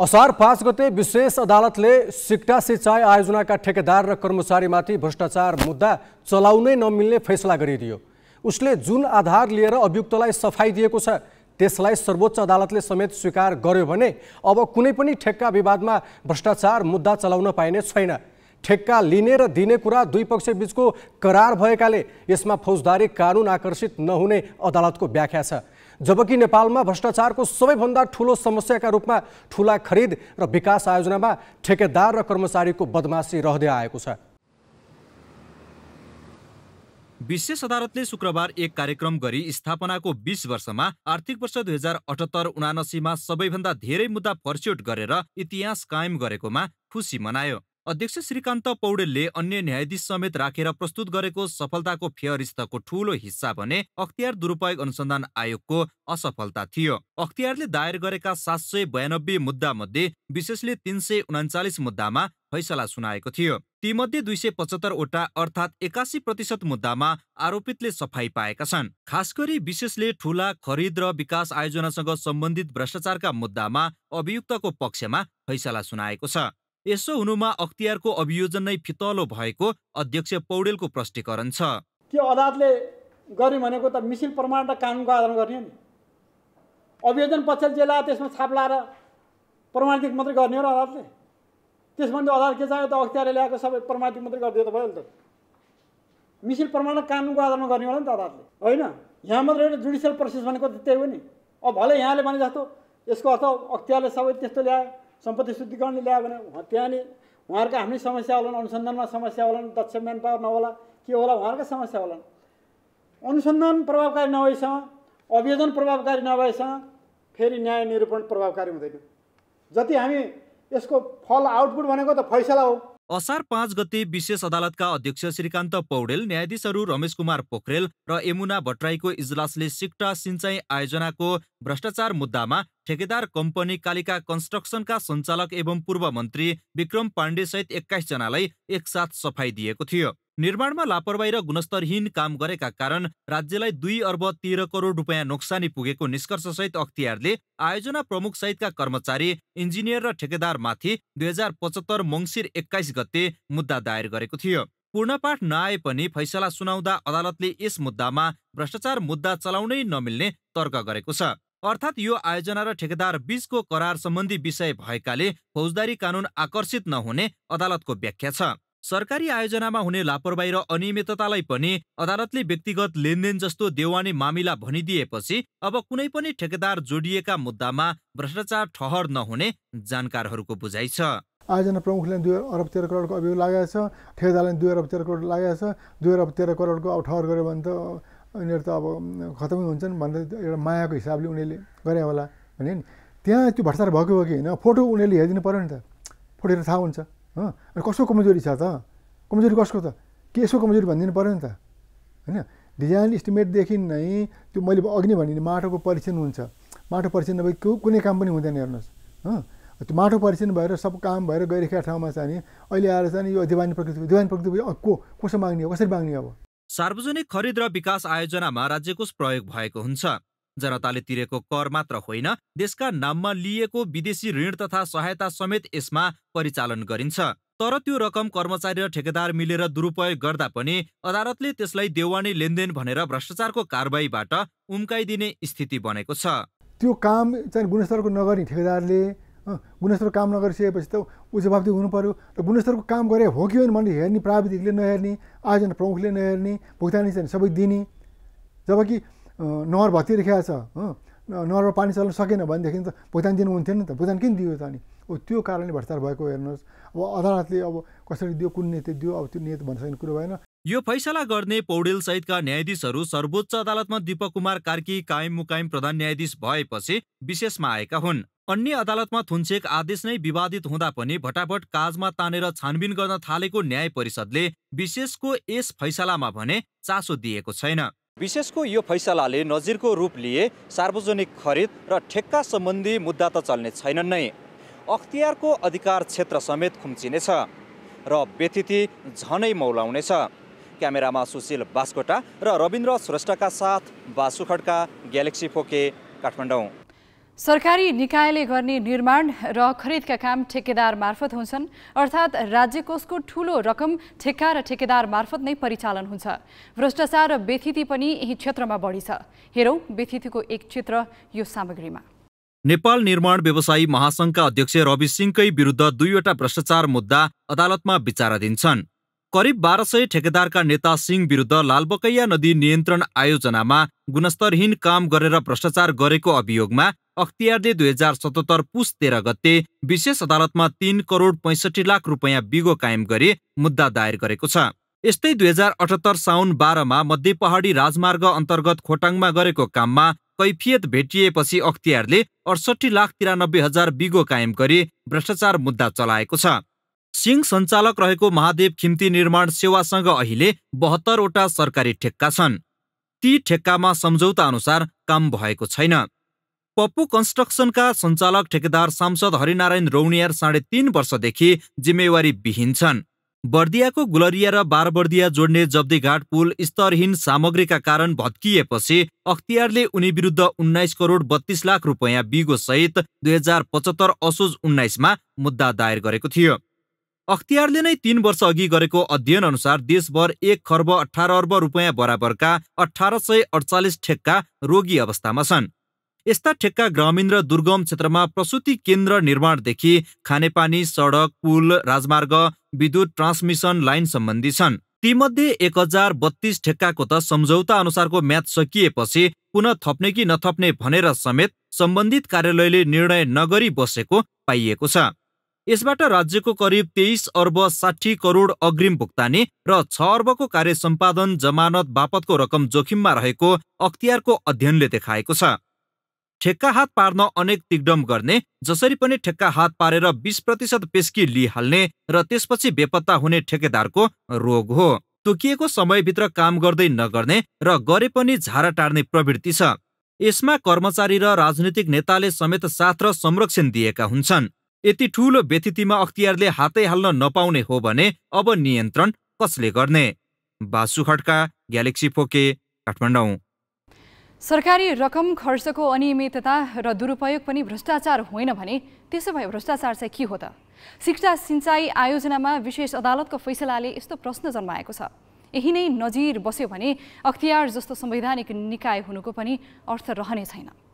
असार पाँच गते विशेष अदालतले सिक्टा सिँचाइ आयोजनाका ठेकेदार र कर्मचारीमाथि भ्रष्टाचार मुद्दा चलाउनै नमिल्ने फैसला गरिदियो उसले जुन आधार लिएर अभियुक्तलाई सफाइ दिएको छ त्यसलाई सर्वोच्च अदालतले समेत स्वीकार गर्यो भने अब कुनै पनि ठेक्का विवादमा भ्रष्टाचार मुद्दा चलाउन पाइने छैन ठेक्का लिने र दिने कुरा दुई पक्षबीचको करार भएकाले यसमा फौजदारी कानुन आकर्षित नहुने अदालतको व्याख्या छ जबकि नेपालमा भ्रष्टाचारको सबैभन्दा ठुलो समस्याका रूपमा ठुला खरिद र विकास आयोजनामा ठेकेदार र कर्मचारीको बदमासी रहँदै आएको छ विशेष अदालतले शुक्रबार एक कार्यक्रम गरी स्थापनाको बिस वर्षमा आर्थिक वर्ष दुई हजार अठहत्तर उनासीमा सबैभन्दा धेरै मुद्दा फर्स्युट गरेर इतिहास कायम गरेकोमा खुसी मनायो अध्यक्ष श्रीकान्त पौडेलले अन्य न्यायाधीश समेत राखेर प्रस्तुत गरेको सफलताको फेहरिस्तको ठूलो हिस्सा भने अख्तियार दुरुपयोग अनुसन्धान आयोगको असफलता थियो अख्तियारले दायर गरेका सात सय बयानब्बे मुद्दा मध्ये विशेषले तिन सय उनाचालिस मुद्दामा फैसला सुनाएको थियो तीमध्ये दुई सय पचहत्तरवटा अर्थात् एकासी प्रतिशत मुद्दामा आरोपितले सफाई पाएका छन् खास गरी विशेषले ठुला खरिद र विकास आयोजनासँग सम्बन्धित भ्रष्टाचारका मुद्दामा अभियुक्तको पक्षमा फैसला सुनाएको छ यसो हुनुमा अख्तियारको अभियोजन नै फितलो भएको अध्यक्ष पौडेलको प्रष्टीकरण छ त्यो अदालतले गर्ने भनेको त मिसिल प्रमाण र कानुनको आधारमा गर्ने नि अभियोजन पक्ष जे त्यसमा छाप लाएर प्रमाणित मात्रै गर्ने हो र अदालतले त्यसभन्दा अदालत के चाहियो त अख्तियारले ल्याएको सबै प्रमाणित मात्रै गरिदियो त भयो नि त मिसिल प्रमाण र कानुनको आधारमा गर्ने होला नि त अदालतले होइन यहाँ मात्रै एउटा जुडिसियल प्रोसेस भनेको त त्यही हो नि अब भले यहाँले भने जस्तो यसको अर्थ अख्तियारले सबै त्यस्तो ल्यायो सम्पत्ति शुद्धिकरणले ल्यायो भने त्यहाँ नि उहाँहरूका हाम्रै समस्या होलान् अनुसन्धानमा समस्या होलान् दक्ष म्यान पावर नहोला के होला उहाँहरूका समस्या होलान् अनुसन्धान प्रभावकारी नभएसँग अभियोजन प्रभावकारी नभएसँग फेरि न्याय निरूपण प्रभावकारी हुँदैन जति हामी यसको फल आउटपुट भनेको त फैसला हो असार पाँच गते विशेष अदालतका अध्यक्ष श्रीकान्त पौडेल न्यायाधीशहरू रमेश कुमार पोखरेल र यमुना भट्टराईको इजलासले सिक्टा सिंचाइ आयोजनाको भ्रष्टाचार मुद्दामा ठेकेदार कम्पनी कालिका कन्स्ट्रक्सनका सञ्चालक एवं पूर्व मन्त्री विक्रम पाण्डेसहित एक्काइसजनालाई एकसाथ सफाई दिएको थियो निर्माणमा लापरवाही र गुणस्तरहीन काम गरेका कारण राज्यलाई दुई अर्ब तेह्र करोड रुपियाँ नोक्सानी पुगेको निष्कर्षसहित अख्तियारले आयोजना प्रमुख सहितका कर्मचारी इन्जिनियर र ठेकेदारमाथि दुई हजार पचहत्तर मङ्सिर एक्काइस गते मुद्दा दायर गरेको थियो पूर्णपाठ नआए पनि फैसला सुनाउँदा अदालतले यस मुद्दामा भ्रष्टाचार मुद्दा चलाउनै नमिल्ने तर्क गरेको छ अर्थात् यो आयोजना र ठेकेदार बीचको करार सम्बन्धी विषय भएकाले फौजदारी कानून आकर्षित नहुने अदालतको व्याख्या छ सरकारी आयोजनामा हुने लापरवाही र अनियमिततालाई पनि अदालतले व्यक्तिगत लेनदेन जस्तो देवानी मामिला भनिदिएपछि अब कुनै पनि ठेकेदार जोडिएका मुद्दामा भ्रष्टाचार ठहर नहुने जानकारहरूको बुझाइ छ आयोजना प्रमुखले दुई अरब तेह्र करोडको अभियोग लागेको छ ठेकेदारले दुई अरब तेह्र करोड लागेको छ दुई अरब तेह्र करोडको अब ठहर गऱ्यो भने त उनीहरू त अब खतमै हुन्छन् भनेर एउटा मायाको हिसाबले उनीहरूले गरे होला भने नि त्यहाँ त्यो भ्रष्टाचार भएको हो कि होइन फोटो उनीहरूले हेरिदिनु पऱ्यो नि त फोटोहरू थाहा हुन्छ अनि कसको कमजोरी छ त कमजोरी कसको त के यसो कमजोरी भनिदिनु पऱ्यो नि त होइन डिजाइन इस्टिमेटदेखि नै त्यो मैले अघि नै भने माटोको परीक्षण हुन्छ माटो परीक्षण नभए कुनै काम पनि हुँदैन हेर्नुहोस् त्यो माटो परीक्षण भएर सब काम भएर गइरहेका ठाउँमा चाहिँ अहिले आएर चाहिँ यो दिवानी प्रकृति दिवानी प्रकृति को कसो माग्ने हो कसरी माग्ने अब सार्वजनिक खरिद र विकास आयोजनामा राज्यकोष प्रयोग भएको हुन्छ जनताले तिरेको कर मात्र होइन देशका नाममा लिएको विदेशी ऋण तथा सहायता समेत यसमा परिचालन गरिन्छ तर त्यो रकम कर्मचारी र ठेकेदार मिलेर दुरुपयोग गर्दा पनि अदालतले त्यसलाई देवानी लेनदेन भनेर भ्रष्टाचारको कारवाहीबाट उम्काइदिने स्थिति बनेको छ त्यो काम चाहिँ गुणस्तरको नगर्ने ठेकेदारले गुणस्तरको काम नगरिसकेपछि त ऊ जवाबदी हुनु पऱ्यो र गुणस्तरको काम गरे हो कि होइन भन्ने हेर्ने प्राविधिकले नहेर्ने आयोजना प्रमुखले नहेर्ने भुक्तानी चाहिँ सबै दिने जबकि नहर भत्किरहेको छ हो नहरमा पानी चल्न सकेन भनेदेखि त भुक्तानी दिनुहुन्थ्यो नि त भुक्तानी किन दियो त अनि हो त्यो कारणले भ्रष्टार भएको हेर्नुहोस् अब अदालतले अब कसरी दियो कुन नियत दियो अब त्यो नियत भन्न सक्ने कुरो भएन यो फैसला गर्ने पौडेल सहितका न्यायाधीशहरू सर्वोच्च अदालतमा दीपक कुमार कार्की कायम मुकायम प्रधान न्यायाधीश भएपछि विशेषमा आएका हुन् अन्य अदालतमा थुन्सेक आदेश नै विवादित हुँदा पनि भटाभट काजमा तानेर छानबिन गर्न थालेको न्याय परिषदले विशेषको यस फैसलामा भने चासो दिएको छैन विशेषको यो फैसलाले नजिरको रूप लिए सार्वजनिक खरिद र ठेक्का सम्बन्धी मुद्दा त चल्ने छैनन् नै अख्तियारको अधिकार क्षेत्र समेत खुम्चिनेछ र व्यतिथि झनै मौलाउनेछ क्यामेरामा सुशील बास्कोटा र रविन्द्र श्रेष्ठका साथ बासुखड्का ग्यालेक्सी फोके काठमाडौँ सरकारी निकायले गर्ने निर्माण र खरिदका काम ठेकेदार मार्फत हुन्छन् अर्थात् राज्य कोषको ठूलो रकम ठेक्का र ठेकेदार मार्फत नै परिचालन हुन्छ भ्रष्टाचार र व्यथिति पनि यही क्षेत्रमा बढी छ हेरौँ व्यथितिको एक क्षेत्र यो सामग्रीमा नेपाल निर्माण व्यवसायी महासङ्घका अध्यक्ष रवि सिंहकै विरुद्ध दुईवटा भ्रष्टाचार मुद्दा अदालतमा विचाराधीन छन् करिब बाह्र सय ठेकेदारका नेता सिंह विरुद्ध लालबकैया नदी नियन्त्रण आयोजनामा गुणस्तरहीन काम गरेर भ्रष्टाचार गरेको अभियोगमा अख्तियारले दुई हजार सतहत्तर पुस तेह्र गते विशेष अदालतमा तीन करोड पैँसठी लाख रुपियाँ बिगो कायम गरी मुद्दा दायर गरेको छ यस्तै दुई हजार अठहत्तर साउन बाह्रमा मध्य पहाडी राजमार्ग अन्तर्गत खोटाङमा गरेको काममा कैफियत भेटिएपछि अख्तियारले अडसट्ठी लाख तिरानब्बे हजार बिगो कायम गरी भ्रष्टाचार मुद्दा चलाएको छ सिंह सञ्चालक रहेको महादेव खिम्ती निर्माण सेवासँग अहिले बहत्तरवटा सरकारी ठेक्का छन् ती ठेक्कामा सम्झौता अनुसार काम भएको छैन पप्पू कन्स्ट्रक्सनका सञ्चालक ठेकेदार सांसद हरिनारायण रौनियार साढे तीन वर्षदेखि जिम्मेवारी विहीन छन् बर्दियाको गुलरिया र बारबर्दिया जोड्ने जब्दीघाट पुल स्तरहीन सामग्रीका कारण भत्किएपछि अख्तियारले उनी विरुद्ध उन्नाइस करोड बत्तीस लाख रुपियाँ बिगो सहित दुई हजार पचहत्तर असोज उन्नाइसमा मुद्दा दायर गरेको थियो अख्तियारले नै तीन वर्ष अघि गरेको अध्ययन अनुसार देशभर एक खर्ब अठार अर्ब रुपियाँ बराबरका अठार सय अडचालिस ठेक्का रोगी अवस्थामा छन् यस्ता ठेक्का ग्रामीण र दुर्गम क्षेत्रमा प्रसुति केन्द्र निर्माणदेखि खानेपानी सडक पुल राजमार्ग विद्युत ट्रान्समिसन लाइन सम्बन्धी छन् तीमध्ये एक हजार बत्तीस ठेक्काको त सम्झौता अनुसारको म्याच सकिएपछि पुनः थप्ने कि नथप्ने भनेर समेत सम्बन्धित कार्यालयले निर्णय नगरी बसेको पाइएको छ यसबाट राज्यको करिब तेइस अर्ब साठी करोड अग्रिम भुक्तानी र छ अर्बको कार्य सम्पादन जमानत बापतको रकम जोखिममा रहेको अख्तियारको अध्ययनले देखाएको छ ठेक्का हात पार्न अनेक तिगडम गर्ने जसरी पनि ठेक्का हात पारेर बिस प्रतिशत पेस्की लिइहाल्ने र त्यसपछि बेपत्ता हुने ठेकेदारको रोग हो तोकिएको समयभित्र काम गर्दै नगर्ने र गरे पनि झारा टार्ने प्रवृत्ति छ यसमा कर्मचारी र राजनीतिक नेताले समेत साथ र संरक्षण दिएका हुन्छन् यति ठूलो व्यतिथिमा अख्तियारले हातै हाल्न नपाउने हो भने अब नियन्त्रण कसले गर्ने बासु खड्का ग्यालेक्सी फोके काठमाडौँ सरकारी रकम खर्चको अनियमितता र दुरुपयोग पनि भ्रष्टाचार होइन भने त्यसो भए भ्रष्टाचार चाहिँ के हो त शिक्षा सिँचाइ आयोजनामा विशेष अदालतको फैसलाले यस्तो प्रश्न जन्माएको छ यही नै नजिर बस्यो भने अख्तियार जस्तो संवैधानिक निकाय हुनुको पनि अर्थ रहने छैन